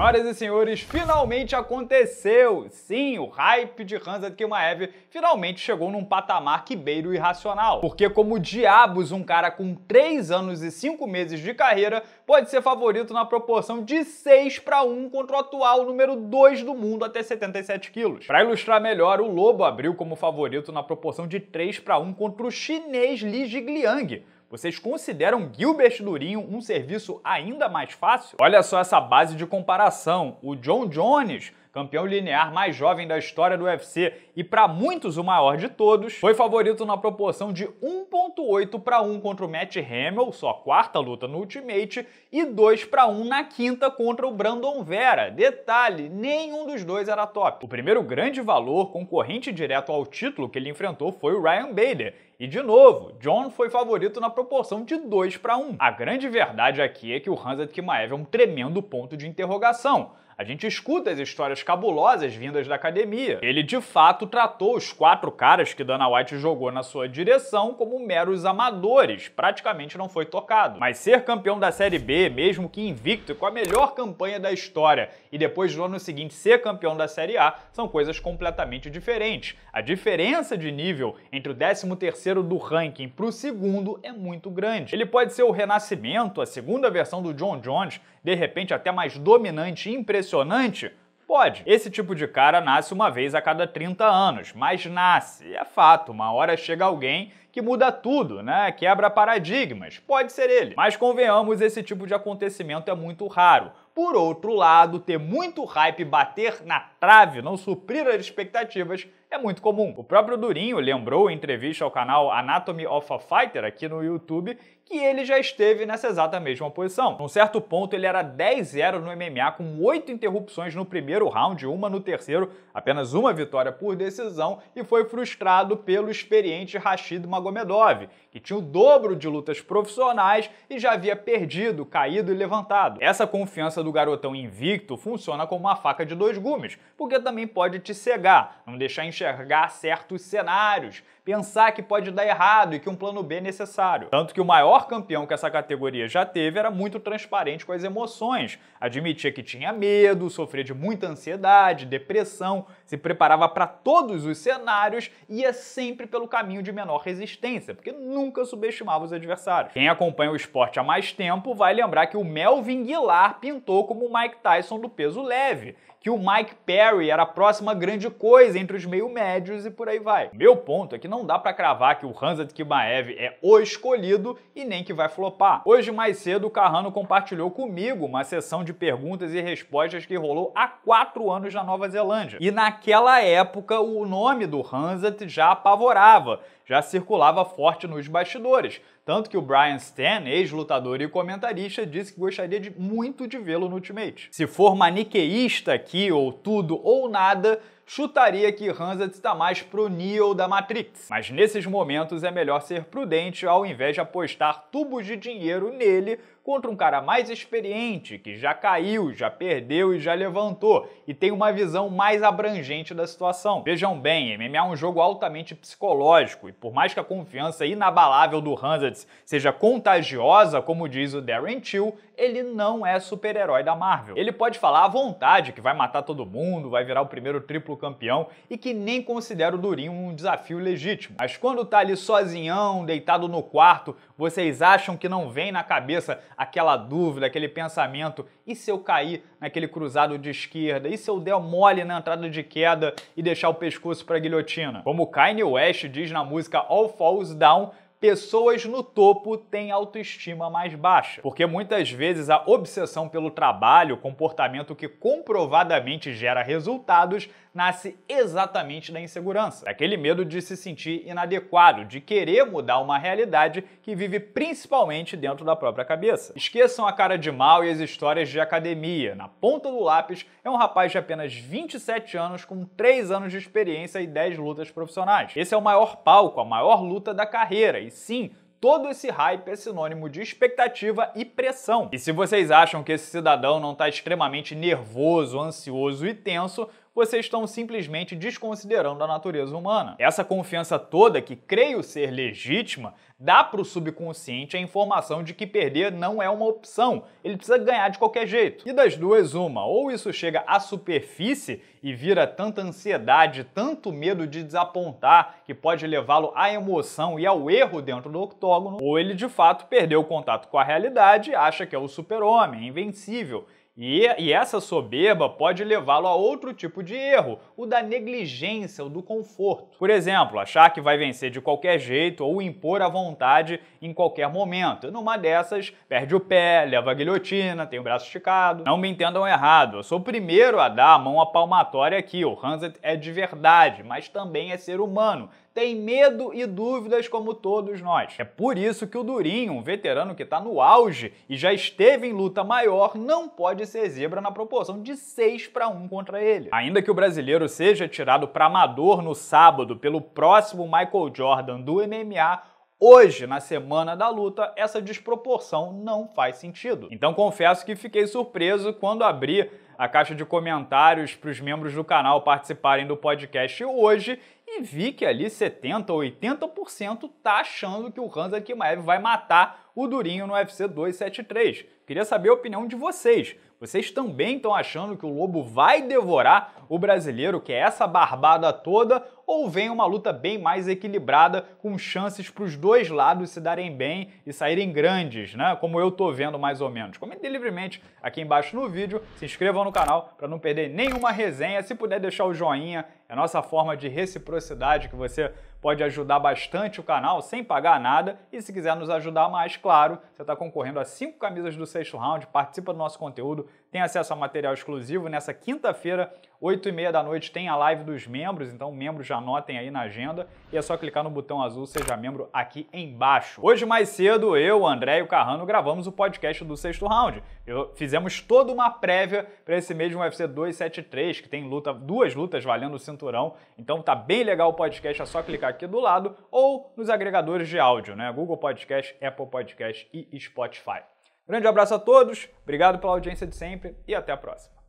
Senhoras e senhores, finalmente aconteceu! Sim, o hype de Hansa Kimaev finalmente chegou num patamar que beira o irracional. Porque como diabos um cara com 3 anos e 5 meses de carreira pode ser favorito na proporção de 6 para 1 contra o atual número 2 do mundo até 77 quilos. Para ilustrar melhor, o Lobo abriu como favorito na proporção de 3 para 1 contra o chinês Li Jigliang, vocês consideram Gilbert Durinho um serviço ainda mais fácil? Olha só essa base de comparação. O John Jones campeão linear mais jovem da história do UFC e para muitos o maior de todos, foi favorito na proporção de 1.8 para 1 contra o Matt Hamill, sua quarta luta no Ultimate, e 2 para 1 na quinta contra o Brandon Vera. Detalhe, nenhum dos dois era top. O primeiro grande valor concorrente direto ao título que ele enfrentou foi o Ryan Bader, e de novo, John foi favorito na proporção de 2 para 1. A grande verdade aqui é que o Hansa Kimaev é um tremendo ponto de interrogação. A gente escuta as histórias cabulosas vindas da academia. Ele de fato tratou os quatro caras que Dana White jogou na sua direção como meros amadores, praticamente não foi tocado. Mas ser campeão da Série B, mesmo que invicto e com a melhor campanha da história, e depois no ano seguinte ser campeão da Série A, são coisas completamente diferentes. A diferença de nível entre o 13º do ranking para o segundo é muito grande. Ele pode ser o renascimento, a segunda versão do John Jones, de repente até mais dominante e impressionante impressionante? Pode. Esse tipo de cara nasce uma vez a cada 30 anos, mas nasce. É fato, uma hora chega alguém que muda tudo, né? Quebra paradigmas. Pode ser ele. Mas convenhamos, esse tipo de acontecimento é muito raro. Por outro lado, ter muito hype bater na Trave não suprir as expectativas, é muito comum. O próprio Durinho lembrou em entrevista ao canal Anatomy of a Fighter aqui no YouTube que ele já esteve nessa exata mesma posição. Num certo ponto, ele era 10-0 no MMA, com 8 interrupções no primeiro round, uma no terceiro, apenas uma vitória por decisão, e foi frustrado pelo experiente Rashid Magomedov, que tinha o dobro de lutas profissionais e já havia perdido, caído e levantado. Essa confiança do garotão invicto funciona como uma faca de dois gumes, porque também pode te cegar, não deixar enxergar certos cenários, pensar que pode dar errado e que um plano B é necessário. Tanto que o maior campeão que essa categoria já teve era muito transparente com as emoções, admitia que tinha medo, sofria de muita ansiedade, depressão, se preparava para todos os cenários e ia sempre pelo caminho de menor resistência, porque nunca subestimava os adversários. Quem acompanha o esporte há mais tempo vai lembrar que o Melvin Guilar pintou como o Mike Tyson do peso leve, que o Mike Perry era a próxima grande coisa entre os meio médios e por aí vai. Meu ponto é que não não dá para cravar que o Hanzat Kimaev é o escolhido e nem que vai flopar. Hoje mais cedo o Carrano compartilhou comigo uma sessão de perguntas e respostas que rolou há quatro anos na Nova Zelândia. E naquela época o nome do Hanzat já apavorava já circulava forte nos bastidores, tanto que o Brian Stan, ex-lutador e comentarista, disse que gostaria de muito de vê-lo no Ultimate. Se for maniqueísta aqui, ou tudo ou nada, chutaria que Hanzard está mais pro Neo da Matrix. Mas nesses momentos é melhor ser prudente ao invés de apostar tubos de dinheiro nele contra um cara mais experiente, que já caiu, já perdeu e já levantou, e tem uma visão mais abrangente da situação. Vejam bem, MMA é um jogo altamente psicológico e por mais que a confiança inabalável do Hansatz seja contagiosa, como diz o Darren Till, ele não é super-herói da Marvel. Ele pode falar à vontade que vai matar todo mundo, vai virar o primeiro triplo campeão e que nem considera o Durinho um desafio legítimo. Mas quando tá ali sozinhão, deitado no quarto, vocês acham que não vem na cabeça aquela dúvida, aquele pensamento? E se eu cair naquele cruzado de esquerda? E se eu der mole na entrada de queda e deixar o pescoço para guilhotina? Como Kanye West diz na música All Falls Down, pessoas no topo têm autoestima mais baixa. Porque muitas vezes a obsessão pelo trabalho, comportamento que comprovadamente gera resultados, nasce exatamente da insegurança, daquele medo de se sentir inadequado, de querer mudar uma realidade que vive principalmente dentro da própria cabeça. Esqueçam a cara de mal e as histórias de academia. Na ponta do lápis é um rapaz de apenas 27 anos com 3 anos de experiência e 10 lutas profissionais. Esse é o maior palco, a maior luta da carreira, e sim, todo esse hype é sinônimo de expectativa e pressão. E se vocês acham que esse cidadão não está extremamente nervoso, ansioso e tenso, vocês estão simplesmente desconsiderando a natureza humana. Essa confiança toda, que creio ser legítima, dá para o subconsciente a informação de que perder não é uma opção, ele precisa ganhar de qualquer jeito. E das duas, uma, ou isso chega à superfície e vira tanta ansiedade, tanto medo de desapontar, que pode levá-lo à emoção e ao erro dentro do octógono, ou ele de fato perdeu o contato com a realidade e acha que é o super-homem, é invencível, e, e essa soberba pode levá-lo a outro tipo de erro, o da negligência, o do conforto. Por exemplo, achar que vai vencer de qualquer jeito ou impor a vontade em qualquer momento. Numa dessas, perde o pé, leva a guilhotina, tem o braço esticado. Não me entendam errado, eu sou o primeiro a dar a mão à palmatória aqui. O Hanset é de verdade, mas também é ser humano tem medo e dúvidas como todos nós. É por isso que o Durinho, um veterano que está no auge e já esteve em luta maior, não pode ser zebra na proporção de 6 para 1 contra ele. Ainda que o brasileiro seja tirado para amador no sábado pelo próximo Michael Jordan do MMA, Hoje, na semana da luta, essa desproporção não faz sentido. Então confesso que fiquei surpreso quando abri a caixa de comentários para os membros do canal participarem do podcast hoje e vi que ali 70% ou 80% tá achando que o Hans Akimaev vai matar o Durinho no UFC 273. Queria saber a opinião de vocês. Vocês também estão achando que o Lobo vai devorar o brasileiro, que é essa barbada toda, ou vem uma luta bem mais equilibrada, com chances para os dois lados se darem bem e saírem grandes, né? Como eu tô vendo mais ou menos. Comente livremente aqui embaixo no vídeo, se inscrevam no canal para não perder nenhuma resenha. Se puder deixar o joinha, é a nossa forma de reciprocidade que você pode ajudar bastante o canal sem pagar nada. E se quiser nos ajudar mais, claro, você está concorrendo a cinco camisas do sexto round, participa do nosso conteúdo, tem acesso a material exclusivo. Nessa quinta-feira, 8 e meia da noite, tem a live dos membros, então membros já anotem aí na agenda e é só clicar no botão azul Seja Membro aqui embaixo. Hoje mais cedo, eu, André e o Carrano gravamos o podcast do sexto round. Eu, fizemos toda uma prévia para esse mesmo UFC 273, que tem luta, duas lutas valendo o cinturão. Então tá bem legal o podcast, é só clicar aqui do lado ou nos agregadores de áudio, né? Google Podcast, Apple Podcast e Spotify. Grande abraço a todos, obrigado pela audiência de sempre e até a próxima.